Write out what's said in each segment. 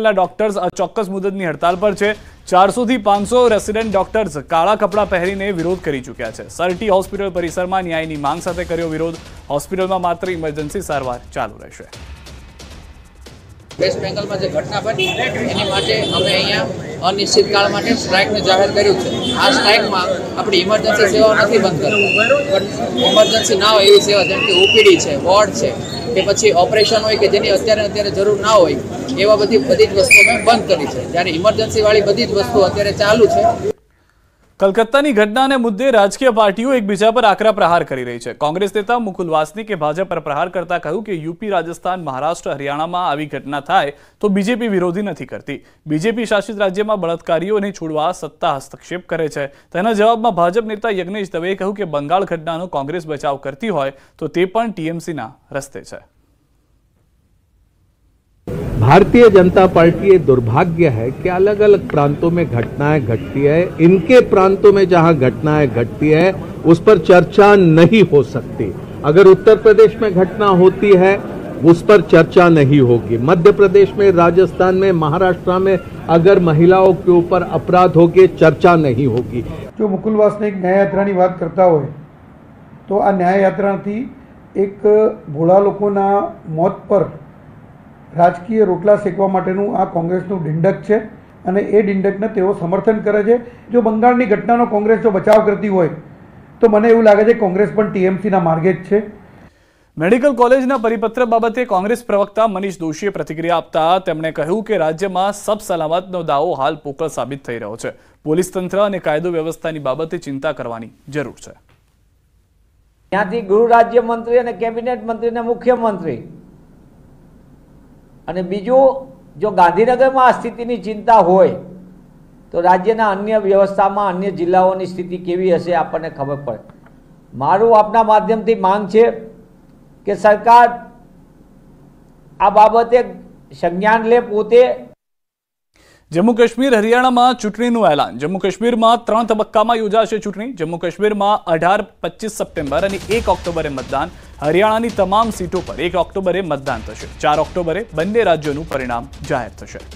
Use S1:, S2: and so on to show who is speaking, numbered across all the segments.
S1: મોકલેલા ડોક્ટર્સ આ મુદતની હડતાલ પર છે ચારસોથી પાંચસો રેસિડેન્ટ ડોક્ટર્સ કાળા કપડાં પહેરીને વિરોધ કરી ચૂક્યા છે સરટી હોસ્પિટલ પરિસરમાં ન્યાયની માંગ સાથે કર્યો વિરોધ હોસ્પિટલમાં માત્ર ઇમરજન્સી સારવાર ચાલુ રહેશે
S2: વેસ્ટ બેંગલમાં જે ઘટના બની એની માટે અમે અહીંયા અનિશ્ચિત કાળ માટે સ્ટ્રાઇકને જાહેર કર્યું છે આ સ્ટ્રાઇકમાં આપણી ઇમરજન્સી સેવાઓ નથી બંધ કરવી ઇમરજન્સી ના હોય એવી સેવા જેમ કે ઓપીડી છે વોર્ડ છે કે પછી ઓપરેશન હોય કે જેની અત્યારે અત્યારે જરૂર ના હોય એવા બધી બધી જ વસ્તુ અમે બંધ કરી છે જ્યારે ઇમરજન્સીવાળી બધી જ વસ્તુ અત્યારે ચાલુ છે
S1: કલકત્તાની ઘટનાને મુદ્દે રાજકીય પાર્ટીઓ એકબીજા પર આકરા પ્રહાર કરી રહી છે કોંગ્રેસ નેતા મુકુલ વાસનિકે ભાજપ પર પ્રહાર કરતા કહ્યું કે યુપી રાજસ્થાન મહારાષ્ટ્ર હરિયાણામાં આવી ઘટના થાય તો બીજેપી વિરોધી નથી કરતી બીજેપી શાસિત રાજ્યમાં બળાત્કારીઓને છોડવા સત્તા હસ્તક્ષેપ કરે છે તેના જવાબમાં ભાજપ નેતા યજ્ઞેશ દવેએ કહ્યું કે બંગાળ ઘટનાનો કોંગ્રેસ બચાવ કરતી હોય તો તે પણ ટીએમસીના રસ્તે છે भारतीय जनता
S2: पार्टी ये दुर्भाग्य है कि अलग अलग प्रांतों में घटनाएं घटती है इनके प्रांतों में जहां घटनाएं घटती है उस पर चर्चा नहीं हो सकती अगर उत्तर प्रदेश में घटना होती है उस पर चर्चा नहीं होगी मध्य प्रदेश में राजस्थान में महाराष्ट्र में अगर महिलाओं के ऊपर अपराध होगी चर्चा नहीं होगी जो न्याय મુકુલ વાસનિક ન્યાયયાત્રાની વાત કરતા હોય તો આ ન્યાયયાત્રાથી એક ભોળા લોકોના मौत पर રાજકીય રોટલા શેકવા માટેનું આ કોંગ્રેસનું ડિંડક છે અને એ ડિંડકને તેઓ સમર્થન કરે છે જો બંગાળની ઘટનાનો કોંગ્રેસ જો બચાવ કરતી હોય તો મને એવું લાગે છે કોંગ્રેસ પણ ટીએમસીના માર્ગે જ છે
S1: મેડિકલ કોલેજના પરિપત્ર બાબતે કોંગ્રેસ પ્રવક્તા મનીષ દોશીએ પ્રતિક્રિયા આપતા તેમણે કહ્યું કે રાજ્યમાં સબ સલામતનો દાવો હાલ પોકળ સાબિત થઈ રહ્યો છે પોલીસ તંત્ર અને કાયદો વ્યવસ્થાની બાબતે ચિંતા કરવાની જરૂર છે
S2: ત્યાંથી ગૃહ રાજ્ય મંત્રી અને કેબિનેટ મંત્રી અને મુખ્યમંત્રી અને બીજું જો ગાંધીનગરમાં આ સ્થિતિની ચિંતા હોય તો રાજ્યના અન્ય વ્યવસ્થામાં અન્ય જિલ્લાઓની સ્થિતિ કેવી હશે આપણને ખબર પડે મારું આપના માધ્યમથી માંગ છે કે સરકાર આ બાબતે સંજ્ઞાન લે પોતે
S1: જમ્મુ કાશ્મીર હરિયાણામાં ચૂંટણીનું એલાન જમ્મુ કાશ્મીરમાં ત્રણ તબક્કામાં યોજાશે ચૂંટણી જમ્મુ કાશ્મીરમાં અઢાર પચીસ સપ્ટેમ્બર અને એક ઓક્ટોબરે મતદાન હરિયાણાની તમામ સીટો પર એક ઓક્ટોબરે મતદાન થશે ચાર ઓક્ટોબરે બંને રાજ્યોનું પરિણામ જાહેર થશે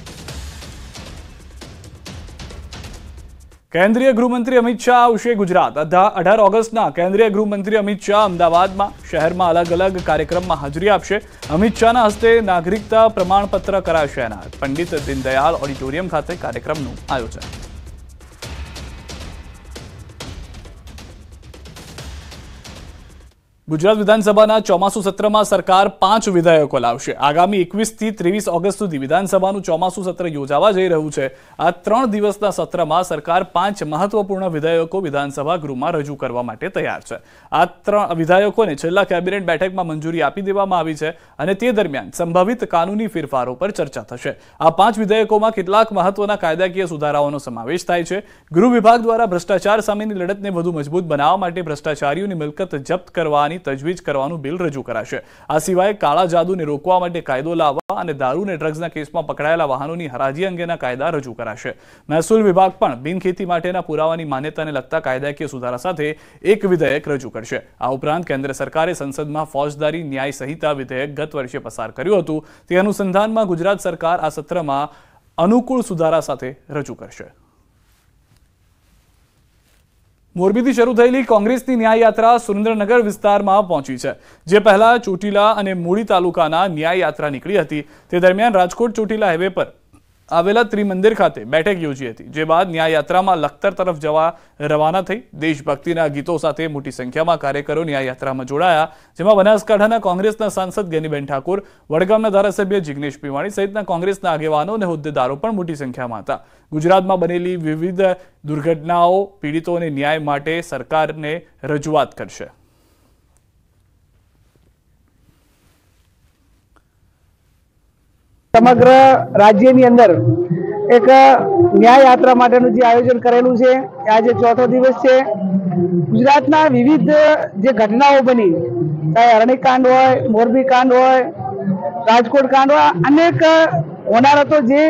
S1: કેન્દ્રીય ગૃહમંત્રી અમિત શાહ આવશે ગુજરાત અઢાર ઓગસ્ટના કેન્દ્રીય ગૃહમંત્રી અમિત શાહ અમદાવાદમાં શહેરમાં અલગ અલગ કાર્યક્રમમાં હાજરી આપશે અમિત શાહના હસ્તે નાગરિકતા પ્રમાણપત્ર કરાશે પંડિત દીનદયાળ ઓડિટોરિયમ ખાતે કાર્યક્રમનું આયોજન ગુજરાત વિધાનસભાના ચોમાસુ સત્રમાં સરકાર પાંચ વિધેયકો લાવશે આગામી એકવીસથી ત્રેવીસ ઓગસ્ટ સુધી વિધાનસભાનું ચોમાસુ સત્ર યોજાવા જઈ રહ્યું છે આ ત્રણ દિવસના સત્રમાં સરકાર પાંચ મહત્વપૂર્ણ વિધેયકો વિધાનસભા ગૃહમાં રજૂ કરવા માટે તૈયાર છે આ ત્રણ વિધેયકોને છેલ્લા કેબિનેટ બેઠકમાં મંજૂરી આપી દેવામાં આવી છે અને તે દરમિયાન સંભવિત કાનૂની ફેરફારો પર ચર્ચા થશે આ પાંચ વિધેયકોમાં કેટલાક મહત્વના કાયદાકીય સુધારાઓનો સમાવેશ થાય છે ગૃહ વિભાગ દ્વારા ભ્રષ્ટાચાર સામેની લડતને વધુ મજબૂત બનાવવા માટે ભ્રષ્ટાચારીઓની મિલકત જપ્ત કરવાની કરવાની તજવીજ કરવાનું બિલ રજૂ કરાશે આ સિવાય કાળા જાદુને રોકવા માટે કાયદો લાવવા અને દારૂ અને ડ્રગ્સના કેસમાં પકડાયેલા વાહનોની હરાજી અંગેના કાયદા રજૂ કરાશે મહેસૂલ વિભાગ પણ બિનખેતી માટેના પુરાવાની માન્યતાને લગતા કાયદાકીય સુધારા સાથે એક વિધેયક રજૂ કરશે આ ઉપરાંત કેન્દ્ર સરકારે સંસદમાં ફોજદારી ન્યાય સંહિતા વિધેયક ગત વર્ષે પસાર કર્યું હતું તે અનુસંધાનમાં ગુજરાત સરકાર આ સત્રમાં અનુકૂળ સુધારા સાથે રજૂ કરશે મોરબીથી શરૂ થયેલી કોંગ્રેસની ન્યાયયાત્રા સુરેન્દ્રનગર વિસ્તારમાં પહોંચી છે જે પહેલા ચોટીલા અને મૂળી તાલુકાના ન્યાયયાત્રા નીકળી હતી તે દરમિયાન રાજકોટ ચોટીલા હાઈવે પર આવેલા ત્રિમંદિર ખાતે બેઠક યોજી હતી જે બાદ ન્યાયયાત્રામાં લખતર તરફ જવા રવાના થઈ દેશભક્તિના ગીતો સાથે મોટી સંખ્યામાં કાર્યકરો ન્યાયયાત્રામાં જોડાયા જેમાં બનાસકાંઠાના કોંગ્રેસના સાંસદ ગેનીબેન ઠાકુર વડગામના ધારાસભ્ય જિગ્નેશ પીવાણી સહિતના કોંગ્રેસના આગેવાનો અને હોદ્દેદારો પણ મોટી સંખ્યામાં હતા ગુજરાતમાં બનેલી વિવિધ દુર્ઘટનાઓ પીડિતોને ન્યાય માટે સરકારને રજૂઆત કરશે
S2: સમગ્ર રાજ્યની અંદર એક ન્યાય યાત્રા માટેનું જે આયોજન કરેલું છે આજે ચોથો દિવસ છે ગુજરાતના વિવિધ જે ઘટનાઓ બની ચાહે અરણી કાંડ હોય મોરબી કાંડ હોય રાજકોટ કાંડ હોય અનેક હોનારતો જે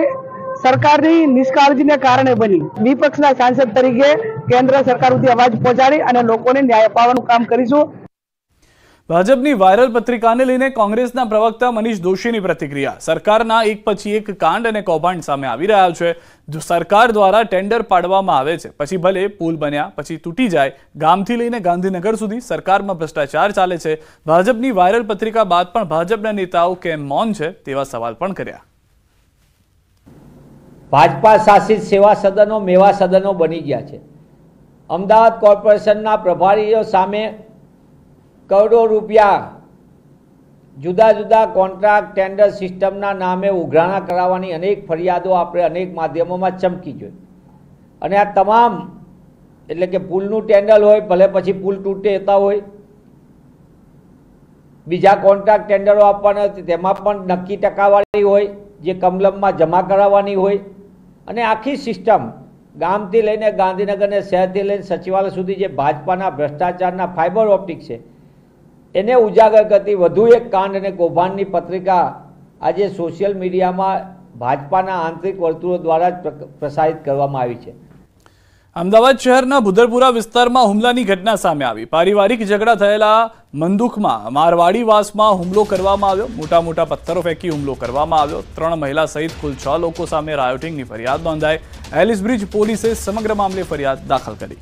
S2: સરકારની નિષ્કાળજીને કારણે બની વિપક્ષના સાંસદ તરીકે કેન્દ્ર સરકાર સુધી અવાજ પહોંચાડી અને લોકોને ન્યાય અપાવવાનું કામ કરીશું
S1: ભાજપની વાયરલ પત્રિકાને લઈને કોંગ્રેસના પ્રવક્તા મનીષ દોશીની પ્રતિક્રિયા સરકારના એક પછી એક કાંડ અને કૌભાંડ સામે આવી રહ્યા છે સરકાર દ્વારા ટેન્ડર પાડવામાં આવે છે પછી ભલે પુલ બન્યા પછી તૂટી જાય ગામથી લઈને ગાંધીનગર સુધી સરકારમાં ભ્રષ્ટાચાર ચાલે છે ભાજપની વાયરલ પત્રિકા બાદ પણ ભાજપના નેતાઓ કેમ મૌન છે તેવા સવાલ પણ કર્યા
S2: ભાજપા શાસિત સેવા સદનો મેવા સદનો બની ગયા છે અમદાવાદ કોર્પોરેશનના પ્રભારીઓ સામે કરોડો રૂપિયા જુદા જુદા કોન્ટ્રાક્ટ ટેન્ડર સિસ્ટમના નામે ઉઘરાણા કરાવવાની અનેક ફરિયાદો આપણે અનેક માધ્યમોમાં ચમકી જોઈ અને આ તમામ એટલે કે પુલનું ટેન્ડર હોય ભલે પછી પુલ તૂટે જતા હોય બીજા કોન્ટ્રાક્ટ ટેન્ડરો આપવાના તેમાં પણ નક્કી ટકાવાળી હોય જે કમલમમાં જમા કરાવવાની હોય અને આખી સિસ્ટમ ગામથી લઈને ગાંધીનગરને શહેરથી લઈને સચિવાલય સુધી જે ભાજપાના ભ્રષ્ટાચારના ફાઇબર ઓપ્ટિક છે એને ઉજાગર કરતી વધુ એક કાંડ અને કૌભાંડની પત્રિકા આજે સોશિયલ મીડિયામાં ભાજપાના
S1: આંતરિક વર્તુળો દ્વારા જ પ્રસારિત કરવામાં આવી છે અમદાવાદ શહેરના ભુદરપુરા વિસ્તારમાં હુમલાની ઘટના સામે આવી પારિવારિક ઝઘડા થયેલા મંદુકમાં મારવાડીવાસમાં હુમલો કરવામાં આવ્યો મોટા મોટા પથ્થરો ફેંકી હુમલો કરવામાં આવ્યો ત્રણ મહિલા સહિત કુલ છ લોકો સામે રાયોટિંગની ફરિયાદ નોંધાઈ એલિસ બ્રિજ પોલીસે સમગ્ર મામલે ફરિયાદ દાખલ કરી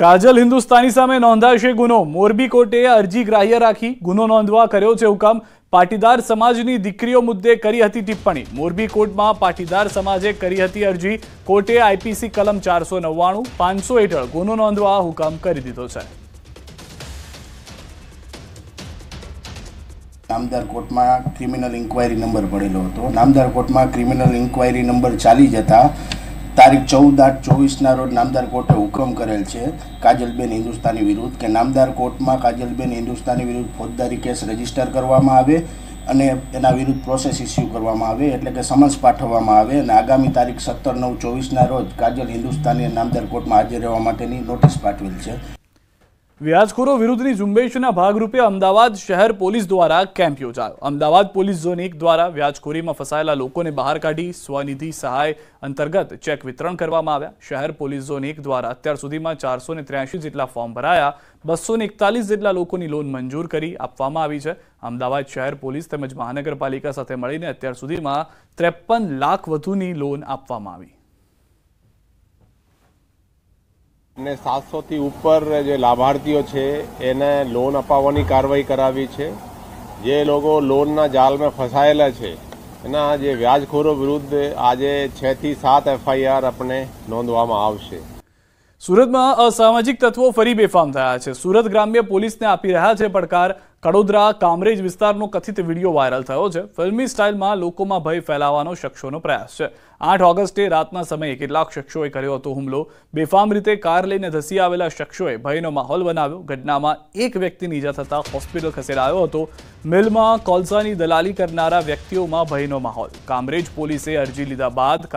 S1: કાજલ હિન્દુસ્તાની સામે નોંધાશે ગુનો મોરબી કોર્ટે અરજી ગ્રાહ્ય રાખી ગુનો નોંધવા કર્યો છે હુકમ પાટીદાર સમાજની દીકરીઓ મુદ્દે કરી હતી ટિપ્પણી મોરબી કોર્ટમાં પાટીદાર સમાજે કરી હતી અરજી કોર્ટે આઈપીસી કલમ ચારસો નવ્વાણું પાંચસો હેઠળ ગુનો નોંધવા હુકમ કરી દીધો છે
S2: નામદાર કોર્ટમાં ક્રિમિનલ ઇન્કવાયરી નંબર પડેલો હતો નામદાર કોર્ટમાં ક્રિમિનલ ઇન્કવાયરી નંબર ચાલી જતા તારીખ ચૌદ આઠ ચોવીસના રોજ નામદાર કોર્ટે હુકમ કરેલ છે કાજલબેન હિન્દુસ્તાની વિરુદ્ધ કે નામદાર કોર્ટમાં કાજલબેન હિન્દુસ્તાની વિરુદ્ધ ફોજદારી કેસ રજીસ્ટર કરવામાં આવે અને એના વિરુદ્ધ પ્રોસેસ ઇસ્યુ કરવામાં આવે એટલે કે સમન્સ પાઠવવામાં આવે અને આગામી તારીખ સત્તર નવ ચોવીસના રોજ કાજલ હિન્દુસ્તાની નામદાર કોર્ટમાં હાજર રહેવા માટેની નોટિસ પાઠવેલ છે
S1: વ્યાજખોરો વિરુદ્ધની ઝુંબેશના ભાગરૂપે અમદાવાદ શહેર પોલીસ દ્વારા કેમ્પ યોજાયો અમદાવાદ પોલીસ ઝોન એક દ્વારા વ્યાજખોરીમાં ફસાયેલા લોકોને બહાર કાઢી સ્વનિધિ સહાય અંતર્ગત ચેક વિતરણ કરવામાં આવ્યા શહેર પોલીસ ઝોન એક દ્વારા અત્યાર સુધીમાં ચારસો જેટલા ફોર્મ ભરાયા બસો જેટલા લોકોની લોન મંજૂર કરી આપવામાં આવી છે અમદાવાદ શહેર પોલીસ તેમજ મહાનગરપાલિકા સાથે મળીને અત્યાર સુધીમાં ત્રેપન લાખ વધુની લોન આપવામાં આવી
S2: અને સાતસોથી ઉપર જે લાભાર્થીઓ છે એને લોન અપાવવાની કાર્યવાહી કરાવી છે જે લોકો લોનના
S1: જાલમાં ફસાયેલા છે એના જે વ્યાજખોરો વિરુદ્ધ આજે છથી સાત એફઆઈઆર આપણે નોંધવામાં આવશે સુરતમાં અસામાજિક તત્વો ફરી બેફામ થયા છે સુરત ગ્રામ્ય પોલીસને આપી રહ્યા છે પડકાર કડોદરા કામરેજ વિસ્તારનો કથિત વિડીયો વાયરલ થયો છે ફિલ્મી સ્ટાઇલમાં લોકોમાં ભય ફેલાવવાનો શખ્સોનો પ્રયાસ છે આઠ ઓગસ્ટે રાતના સમયે કેટલાક શખ્સોએ કર્યો હતો હુમલો બેફામ રીતે કાર લઈને ધસી આવેલા શખ્સોએ ભયનો માહોલ બનાવ્યો ઘટનામાં એક વ્યક્તિની ઇજા થતાં હોસ્પિટલ ખસેડાયો હતો મિલમાં કોલસાની દલાલી કરનારા વ્યક્તિઓમાં ભયનો માહોલ કામરેજ પોલીસે અરજી લીધા બાદ